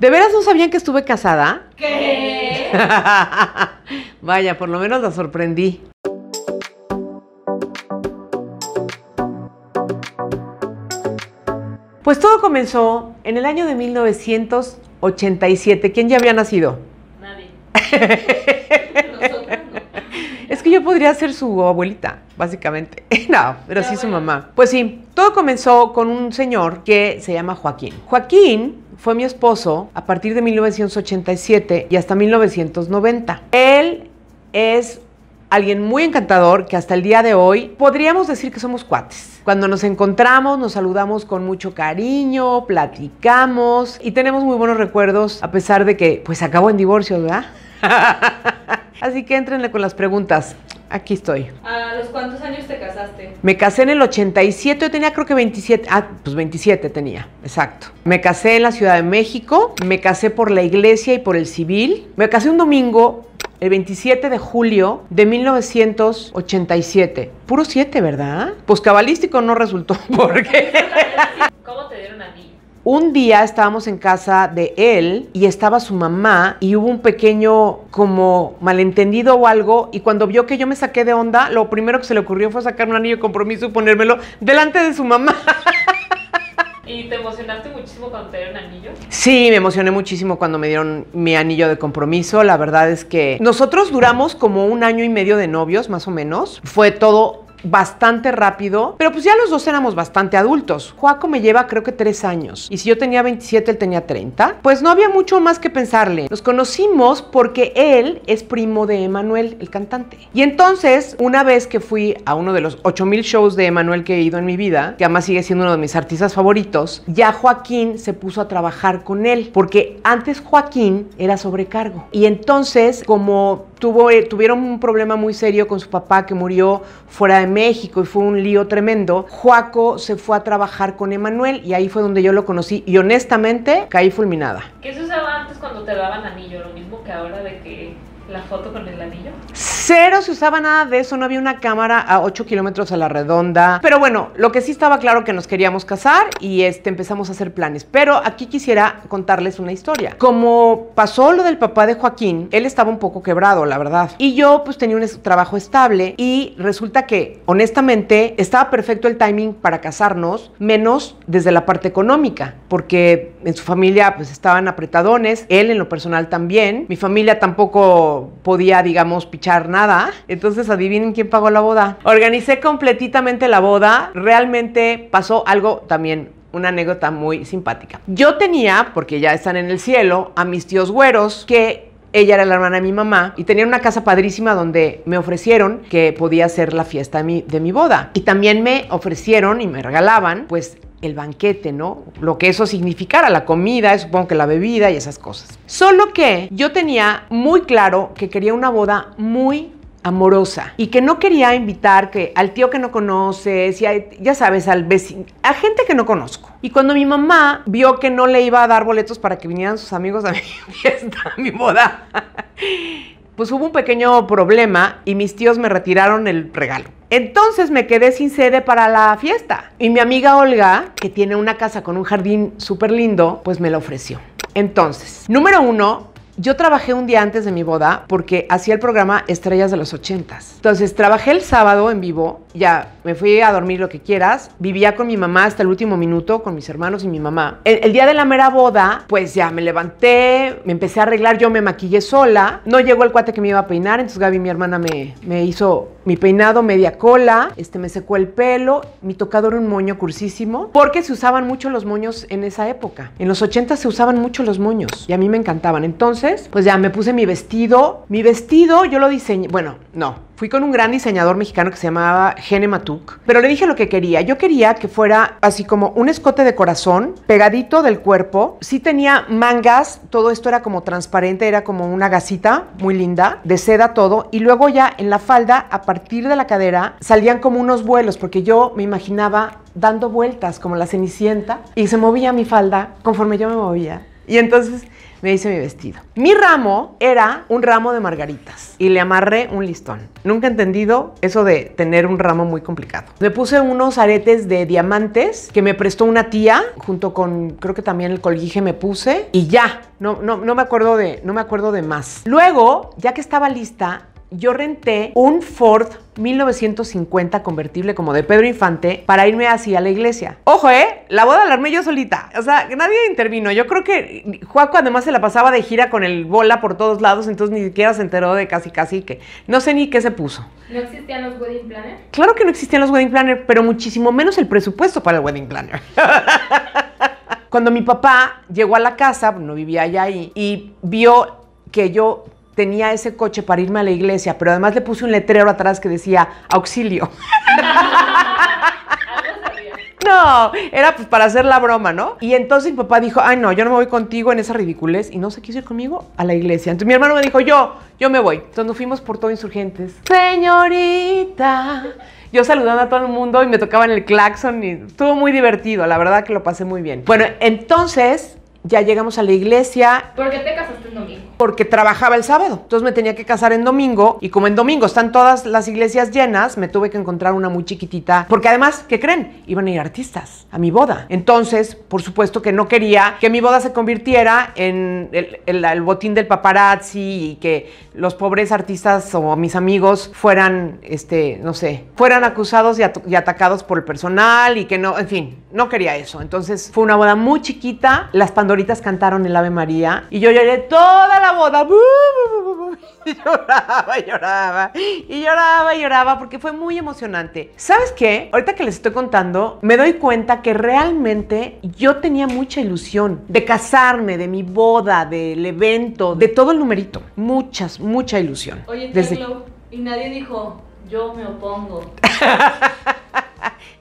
¿De veras no sabían que estuve casada? ¿Qué? Vaya, por lo menos la sorprendí. Pues todo comenzó en el año de 1987. ¿Quién ya había nacido? Nadie. Es que yo podría ser su abuelita, básicamente. No, pero sí su mamá. Pues sí, todo comenzó con un señor que se llama Joaquín. Joaquín fue mi esposo a partir de 1987 y hasta 1990. Él es alguien muy encantador que hasta el día de hoy podríamos decir que somos cuates. Cuando nos encontramos nos saludamos con mucho cariño, platicamos y tenemos muy buenos recuerdos a pesar de que pues acabó en divorcio, ¿verdad? Así que entrenle con las preguntas. Aquí estoy. ¿A los cuántos años te casaste? Me casé en el 87, yo tenía creo que 27, ah, pues 27 tenía, exacto. Me casé en la Ciudad de México, me casé por la iglesia y por el civil. Me casé un domingo el 27 de julio de 1987. Puro 7, ¿verdad? Pues cabalístico no resultó porque... ¿Cómo te dieron a ti? Un día estábamos en casa de él y estaba su mamá y hubo un pequeño como malentendido o algo y cuando vio que yo me saqué de onda, lo primero que se le ocurrió fue sacar un anillo de compromiso y ponérmelo delante de su mamá. ¿Y te emocionaste muchísimo cuando te dieron anillo? Sí, me emocioné muchísimo cuando me dieron mi anillo de compromiso. La verdad es que nosotros duramos como un año y medio de novios, más o menos. Fue todo bastante rápido, pero pues ya los dos éramos bastante adultos. Joaco me lleva creo que tres años y si yo tenía 27, él tenía 30, pues no había mucho más que pensarle. Nos conocimos porque él es primo de Emanuel, el cantante. Y entonces, una vez que fui a uno de los 8000 shows de Emanuel que he ido en mi vida, que además sigue siendo uno de mis artistas favoritos, ya Joaquín se puso a trabajar con él, porque antes Joaquín era sobrecargo. Y entonces, como tuvo, eh, tuvieron un problema muy serio con su papá que murió fuera de México y fue un lío tremendo, Joaco se fue a trabajar con Emanuel y ahí fue donde yo lo conocí y honestamente caí fulminada. ¿Qué se usaba antes cuando te daban anillo? Lo mismo que ahora de que ¿La foto con el anillo? Cero se usaba nada de eso, no había una cámara a 8 kilómetros a la redonda. Pero bueno, lo que sí estaba claro que nos queríamos casar y este, empezamos a hacer planes. Pero aquí quisiera contarles una historia. Como pasó lo del papá de Joaquín, él estaba un poco quebrado, la verdad. Y yo pues tenía un trabajo estable y resulta que honestamente estaba perfecto el timing para casarnos, menos desde la parte económica, porque en su familia pues estaban apretadones, él en lo personal también, mi familia tampoco podía, digamos, pichar nada. Entonces, adivinen quién pagó la boda. Organicé completamente la boda. Realmente pasó algo también una anécdota muy simpática. Yo tenía, porque ya están en el cielo, a mis tíos güeros que ella era la hermana de mi mamá y tenía una casa padrísima donde me ofrecieron que podía ser la fiesta de mi boda. Y también me ofrecieron y me regalaban pues el banquete, ¿no? Lo que eso significara, la comida, supongo que la bebida y esas cosas. Solo que yo tenía muy claro que quería una boda muy amorosa y que no quería invitar que al tío que no conoces, y ya sabes, al vecino, a gente que no conozco. Y cuando mi mamá vio que no le iba a dar boletos para que vinieran sus amigos a mi fiesta, a mi boda, pues hubo un pequeño problema y mis tíos me retiraron el regalo. Entonces me quedé sin sede para la fiesta. Y mi amiga Olga, que tiene una casa con un jardín súper lindo, pues me la ofreció. Entonces, número uno, yo trabajé un día antes de mi boda porque hacía el programa Estrellas de los Ochentas. Entonces trabajé el sábado en vivo, ya me fui a dormir lo que quieras, vivía con mi mamá hasta el último minuto, con mis hermanos y mi mamá. El, día de la mera boda, pues ya me levanté, me empecé a arreglar, yo me maquillé sola, no llegó el cuate que me iba a peinar, entonces Gaby, mi hermana, me, me hizo mi peinado media cola, este me secó el pelo, mi tocador un moño cursísimo, porque se usaban mucho los moños en esa época. En los 80 se usaban mucho los moños y a mí me encantaban. Entonces, pues ya me puse mi vestido, mi vestido yo lo diseñé, bueno, no, Fui con un gran diseñador mexicano que se llamaba Gene Matuk, pero le dije lo que quería. Yo quería que fuera así como un escote de corazón, pegadito del cuerpo. Sí tenía mangas, todo esto era como transparente, era como una gasita muy linda, de seda todo. Y luego ya en la falda, a partir de la cadera, salían como unos vuelos, porque yo me imaginaba dando vueltas como la cenicienta y se movía mi falda conforme yo me movía. Y entonces me hice mi vestido. Mi ramo era un ramo de margaritas y le amarré un listón. Nunca he entendido eso de tener un ramo muy complicado. Me puse unos aretes de diamantes que me prestó una tía junto con creo que también el colguije me puse y ya. No, no, no me acuerdo de no me acuerdo de más. Luego, ya que estaba lista, yo renté un Ford 1950 convertible como de Pedro Infante para irme así a la iglesia. Ojo, ¿eh? La boda la armé yo solita. O sea, nadie intervino. Yo creo que Juaco además se la pasaba de gira con el bola por todos lados, entonces ni siquiera se enteró de casi casi que no sé ni qué se puso. ¿No existían los wedding planners? Claro que no existían los wedding planners, pero muchísimo menos el presupuesto para el wedding planner. Cuando mi papá llegó a la casa, no vivía allá y vio que yo tenía ese coche para irme a la iglesia, pero además le puse un letrero atrás que decía auxilio. No, era pues para hacer la broma, ¿no? Y entonces mi papá dijo, ay no, yo no me voy contigo en esa ridiculez y no se quiso ir conmigo a la iglesia. Entonces mi hermano me dijo, yo, yo me voy. Entonces nos fuimos por todo insurgentes. Señorita. Yo saludando a todo el mundo y me tocaban el claxon y estuvo muy divertido, la verdad que lo pasé muy bien. Bueno, entonces ya llegamos a la iglesia. ¿Por qué te casaste en domingo? Porque trabajaba el sábado. Entonces me tenía que casar en domingo. Y como en domingo están todas las iglesias llenas, me tuve que encontrar una muy chiquitita. Porque además, ¿qué creen? Iban a ir artistas a mi boda. Entonces, por supuesto que no quería que mi boda se convirtiera en el, botín del paparazzi y que los pobres artistas o mis amigos fueran, este, no sé, fueran acusados y, atacados por el personal y que no, en fin, no quería eso. Entonces fue una boda muy chiquita. Las Ahorita cantaron el Ave María y yo lloré toda la boda. Y lloraba, y lloraba, y lloraba, lloraba, porque fue muy emocionante. ¿Sabes qué? Ahorita que les estoy contando, me doy cuenta que realmente yo tenía mucha ilusión de casarme, de mi boda, del evento, de todo el numerito. Muchas, mucha ilusión. Oye, y nadie dijo, yo me opongo.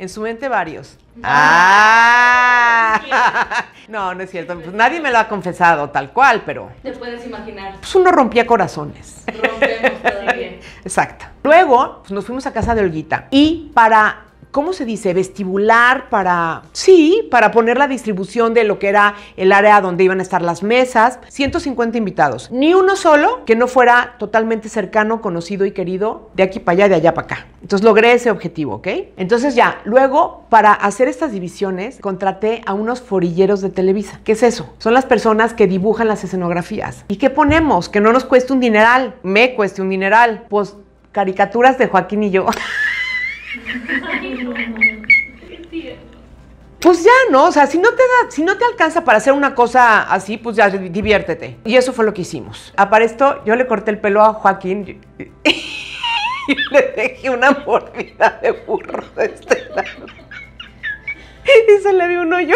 en su mente varios. ¡Ah! No, no es cierto. Pues nadie me lo ha confesado tal cual, pero. Te puedes imaginar. Pues uno rompía corazones. Rompemos todavía. Exacto. Luego pues nos fuimos a casa de Olguita y para ¿cómo se dice? Vestibular para, sí, para poner la distribución de lo que era el área donde iban a estar las mesas. 150 invitados, ni uno solo que no fuera totalmente cercano, conocido y querido de aquí para allá, de allá para acá. Entonces logré ese objetivo, ¿ok? Entonces ya, luego para hacer estas divisiones contraté a unos forilleros de Televisa. ¿Qué es eso? Son las personas que dibujan las escenografías. ¿Y qué ponemos? Que no nos cueste un dineral. Me cueste un dineral. Pues caricaturas de Joaquín y yo. Pues ya, ¿no? O sea, si no te da, si no te alcanza para hacer una cosa así, pues ya diviértete. Y eso fue lo que hicimos. Para esto, yo le corté el pelo a Joaquín y le dejé una mordida de burro de este lado. Y se le dio un hoyo.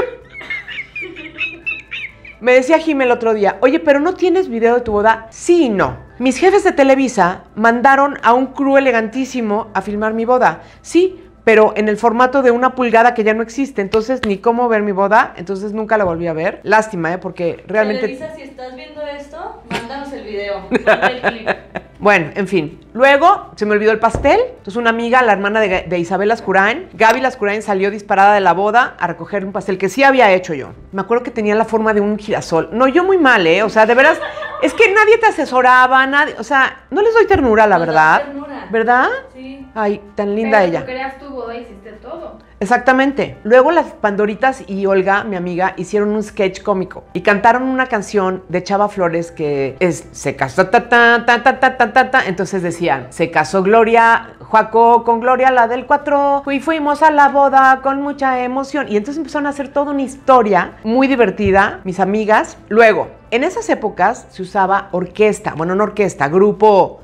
Me decía Jim el otro día, oye, pero no tienes video de tu boda. Sí y no. Mis jefes de Televisa mandaron a un crew elegantísimo a filmar mi boda. Sí, pero en el formato de una pulgada que ya no existe. Entonces, ni cómo ver mi boda, entonces nunca la volví a ver. Lástima, ¿eh? Porque realmente... Televisa, si estás viendo esto, mándanos el video. Bueno, en fin. Luego se me olvidó el pastel. Entonces una amiga, la hermana de, Isabel Ascurain, Gaby Ascurain salió disparada de la boda a recoger un pastel que sí había hecho yo. Me acuerdo que tenía la forma de un girasol. No, yo muy mal, ¿eh? O sea, de veras, es que nadie te asesoraba, nadie, o sea, no les doy ternura, la verdad. Ternura. ¿Verdad? Sí. Ay, tan linda ella. Tú creas tu boda, hiciste todo. Exactamente. Luego las Pandoritas y Olga, mi amiga, hicieron un sketch cómico y cantaron una canción de Chava Flores que es se casó ta ta ta ta ta ta ta, entonces decían, se casó Gloria, Joaco con Gloria la del 4 y fuimos a la boda con mucha emoción y entonces empezaron a hacer toda una historia muy divertida, mis amigas. Luego, en esas épocas se usaba orquesta, bueno, no orquesta, grupo,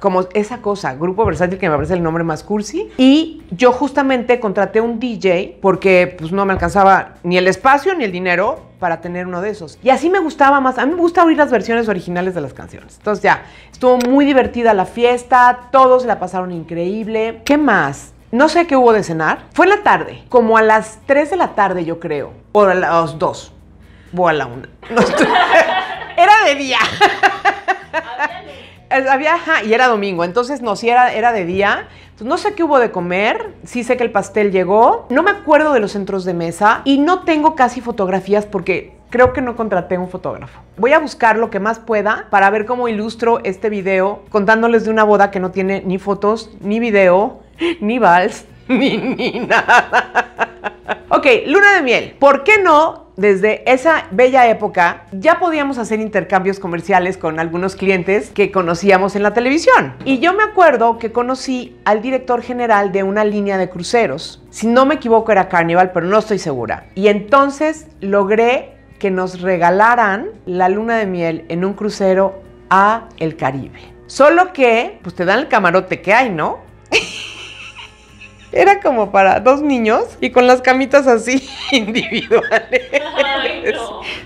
como esa cosa, grupo versátil que me parece el nombre más cursi. Y yo justamente contraté un DJ porque pues no me alcanzaba ni el espacio ni el dinero para tener uno de esos. Y así me gustaba más, a mí me gusta oír las versiones originales de las canciones. Entonces ya, estuvo muy divertida la fiesta, todos la pasaron increíble. ¿Qué más? No sé qué hubo de cenar. Fue en la tarde, como a las 3 de la tarde yo creo, o a las 2 voy a la una. era de día. Había, ajá, y era domingo, entonces no, sí era, era de día. no sé qué hubo de comer, sí sé que el pastel llegó, no me acuerdo de los centros de mesa y no tengo casi fotografías porque creo que no contraté un fotógrafo. Voy a buscar lo que más pueda para ver cómo ilustro este video contándoles de una boda que no tiene ni fotos, ni video, ni vals, ni nada. Ok, luna de miel. ¿Por qué no? Desde esa bella época ya podíamos hacer intercambios comerciales con algunos clientes que conocíamos en la televisión. Y yo me acuerdo que conocí al director general de una línea de cruceros. Si no me equivoco era Carnival, pero no estoy segura. Y entonces logré que nos regalaran la luna de miel en un crucero a el Caribe. Solo que, pues te dan el camarote que hay, ¿no? Era como para dos niños y con las camitas así individuales.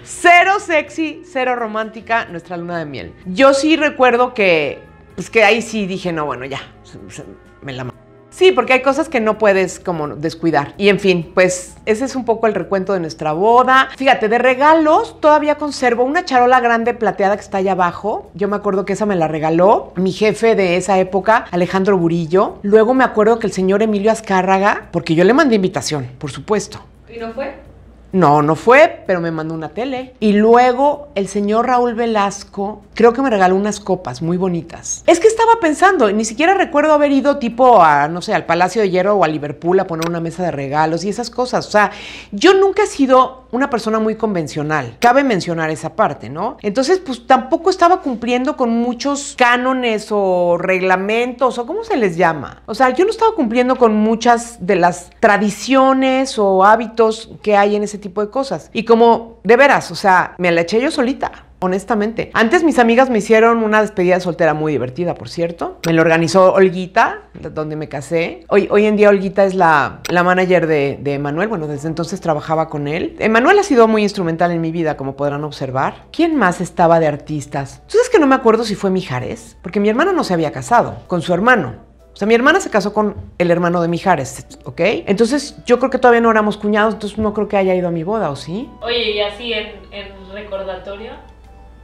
Cero sexy, cero romántica, nuestra luna de miel. Yo sí recuerdo que, pues que ahí sí dije, no, bueno, ya, me la Sí, porque hay cosas que no puedes como descuidar. Y en fin, pues ese es un poco el recuento de nuestra boda. Fíjate, de regalos todavía conservo una charola grande plateada que está allá abajo. Yo me acuerdo que esa me la regaló mi jefe de esa época, Alejandro Burillo. Luego me acuerdo que el señor Emilio Azcárraga, porque yo le mandé invitación, por supuesto. ¿Y no fue? No, no fue, pero me mandó una tele. Y luego el señor Raúl Velasco creo que me regaló unas copas muy bonitas. Es que estaba pensando, ni siquiera recuerdo haber ido tipo a, no sé, al Palacio de Hierro o a Liverpool a poner una mesa de regalos y esas cosas. O sea, yo nunca he sido una persona muy convencional. Cabe mencionar esa parte, ¿no? Entonces, pues tampoco estaba cumpliendo con muchos cánones o reglamentos o cómo se les llama. O sea, yo no estaba cumpliendo con muchas de las tradiciones o hábitos que hay en ese tipo de cosas. Y como, de veras, o sea, me la eché yo solita honestamente. Antes mis amigas me hicieron una despedida soltera muy divertida, por cierto. Me lo organizó Olguita, donde me casé. Hoy, hoy en día Olguita es la, la manager de, Emanuel. Bueno, desde entonces trabajaba con él. Emanuel ha sido muy instrumental en mi vida, como podrán observar. ¿Quién más estaba de artistas? Entonces que no me acuerdo si fue Mijares? Porque mi hermano no se había casado con su hermano. O sea, mi hermana se casó con el hermano de Mijares, ¿ok? Entonces, yo creo que todavía no éramos cuñados, entonces no creo que haya ido a mi boda, ¿o sí? Oye, y así en recordatorio,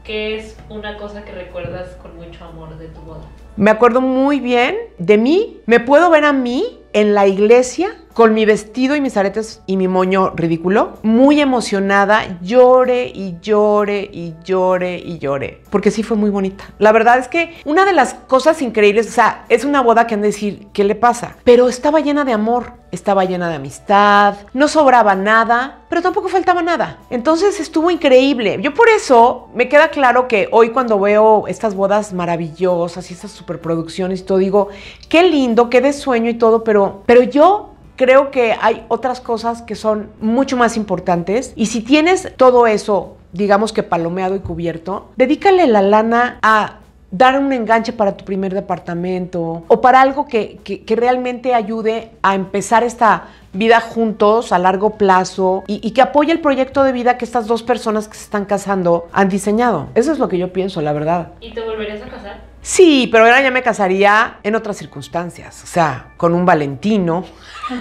¿Qué es una cosa que recuerdas con mucho amor de tu boda? Me acuerdo muy bien de mí. Me puedo ver a mí en la iglesia con mi vestido y mis aretes y mi moño ridículo, muy emocionada, llore y llore y llore y llore, porque sí fue muy bonita. La verdad es que una de las cosas increíbles, o sea, es una boda que han de decir, ¿qué le pasa? Pero estaba llena de amor, estaba llena de amistad, no sobraba nada, pero tampoco faltaba nada. Entonces estuvo increíble. Yo por eso me queda claro que hoy cuando veo estas bodas maravillosas y estas superproducciones y todo, digo, qué lindo, qué de sueño y todo, pero pero, yo creo que hay otras cosas que son mucho más importantes. Y si tienes todo eso, digamos que palomeado y cubierto, dedícale la lana a dar un enganche para tu primer departamento o para algo que, realmente ayude a empezar esta vida juntos a largo plazo y, y, que apoye el proyecto de vida que estas dos personas que se están casando han diseñado. Eso es lo que yo pienso, la verdad. ¿Y te volverías a casar? Sí, pero ahora ya me casaría en otras circunstancias, o sea, con un Valentino,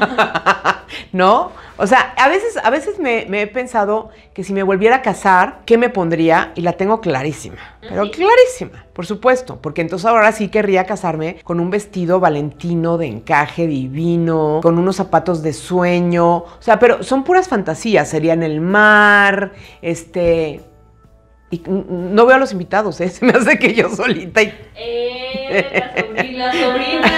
¿no? O sea, a veces, a veces me, he pensado que si me volviera a casar, ¿qué me pondría? Y la tengo clarísima, pero clarísima, por supuesto, porque entonces ahora sí querría casarme con un vestido Valentino de encaje divino, con unos zapatos de sueño, o sea, pero son puras fantasías, sería en el mar, este, y no veo a los invitados, ¿eh? se me hace que yo solita. Y... Eh, la sobrina,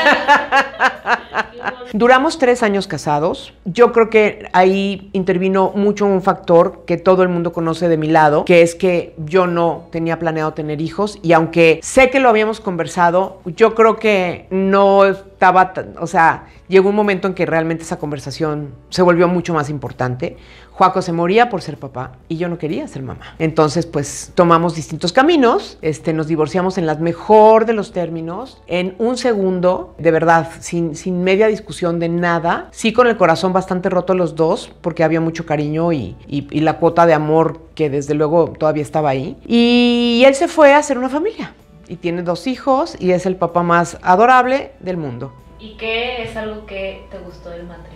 Duramos tres años casados. Yo creo que ahí intervino mucho un factor que todo el mundo conoce de mi lado, que es que yo no tenía planeado tener hijos y aunque sé que lo habíamos conversado, yo creo que no estaba, o sea, llegó un momento en que realmente esa conversación se volvió mucho más importante. Juaco se moría por ser papá y yo no quería ser mamá. Entonces, pues tomamos distintos caminos, este, nos divorciamos en las mejor de los términos, en un segundo, de verdad, sin, sin media discusión de nada, sí con el corazón bastante roto los dos, porque había mucho cariño y, y la cuota de amor que desde luego todavía estaba ahí. Y él se fue a hacer una familia y tiene dos hijos y es el papá más adorable del mundo. ¿Y qué es algo que te gustó del matrimonio?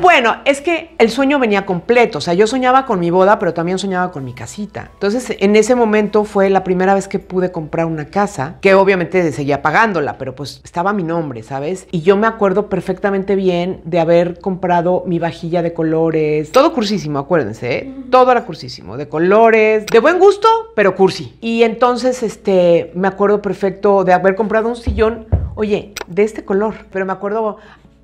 Bueno, es que el sueño venía completo, o sea, yo soñaba con mi boda, pero también soñaba con mi casita. Entonces, en ese momento fue la primera vez que pude comprar una casa, que obviamente seguía pagándola, pero pues estaba mi nombre, ¿sabes? Y yo me acuerdo perfectamente bien de haber comprado mi vajilla de colores, todo cursísimo, acuérdense, ¿eh? todo era cursísimo, de colores, de buen gusto, pero cursi. Y entonces, este, me acuerdo perfecto de haber comprado un sillón oye, de este color, pero me acuerdo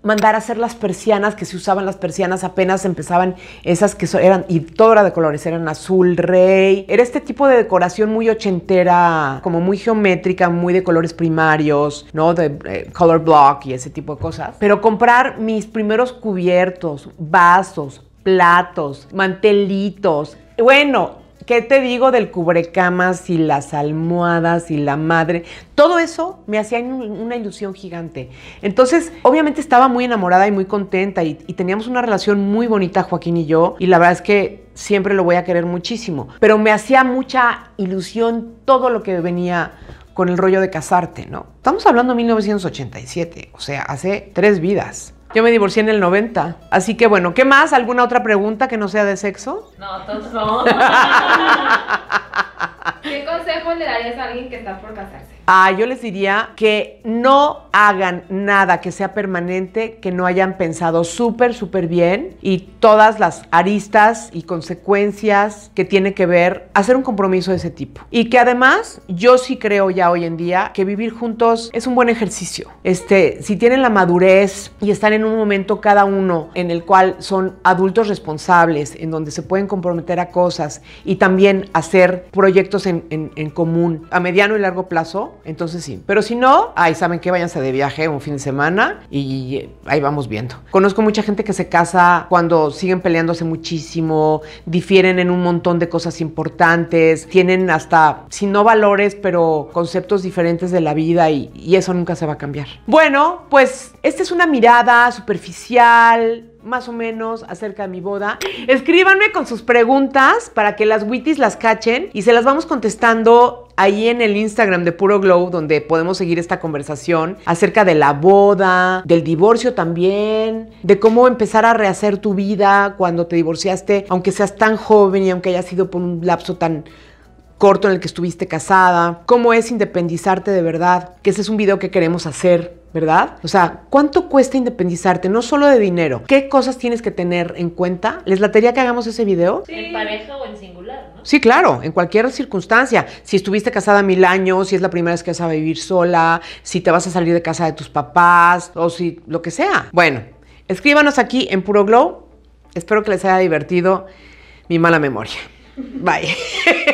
mandar a hacer las persianas, que se usaban las persianas apenas empezaban esas que eran, y todo era de colores, eran azul, rey. Era este tipo de decoración muy ochentera, como muy geométrica, muy de colores primarios, ¿no? De eh, color block y ese tipo de cosas. Pero comprar mis primeros cubiertos, vasos, platos, mantelitos. Bueno, ¿Qué te digo del cubrecamas y las almohadas y la madre? Todo eso me hacía una ilusión gigante. Entonces, obviamente estaba muy enamorada y muy contenta y, teníamos una relación muy bonita Joaquín y yo y la verdad es que siempre lo voy a querer muchísimo. Pero me hacía mucha ilusión todo lo que venía con el rollo de casarte, ¿no? Estamos hablando de 1987, o sea, hace tres vidas. Yo me divorcié en el 90. Así que bueno, ¿qué más? ¿Alguna otra pregunta que no sea de sexo? No, todos son. ¿Qué consejo le darías a alguien que está por casarse? Ah, yo les diría que no hagan nada que sea permanente, que no hayan pensado súper, súper bien y todas las aristas y consecuencias que tiene que ver hacer un compromiso de ese tipo. Y que además yo sí creo ya hoy en día que vivir juntos es un buen ejercicio. Este, si tienen la madurez y están en un momento cada uno en el cual son adultos responsables, en donde se pueden comprometer a cosas y también hacer proyectos en común a mediano y largo plazo, entonces sí. Pero si no, ahí saben que váyanse de viaje un fin de semana y eh, ahí vamos viendo. Conozco mucha gente que se casa cuando siguen peleándose muchísimo, difieren en un montón de cosas importantes, tienen hasta, si no valores, pero conceptos diferentes de la vida y, eso nunca se va a cambiar. Bueno, pues esta es una mirada superficial, más o menos acerca de mi boda. Escríbanme con sus preguntas para que las witties las cachen y se las vamos contestando ahí en el Instagram de Puro Glow, donde podemos seguir esta conversación acerca de la boda, del divorcio también, de cómo empezar a rehacer tu vida cuando te divorciaste, aunque seas tan joven y aunque haya sido por un lapso tan corto en el que estuviste casada, cómo es independizarte de verdad, que ese es un video que queremos hacer, ¿verdad? O sea, ¿cuánto cuesta independizarte? No solo de dinero. ¿Qué cosas tienes que tener en cuenta? ¿Les latería que hagamos ese video? Sí. En pareja o en singular, ¿no? Sí, claro, en cualquier circunstancia. Si estuviste casada mil años, si es la primera vez que vas a vivir sola, si te vas a salir de casa de tus papás, o si lo que sea. Bueno, escríbanos aquí en Puro Glow. Espero que les haya divertido mi mala memoria. Bye.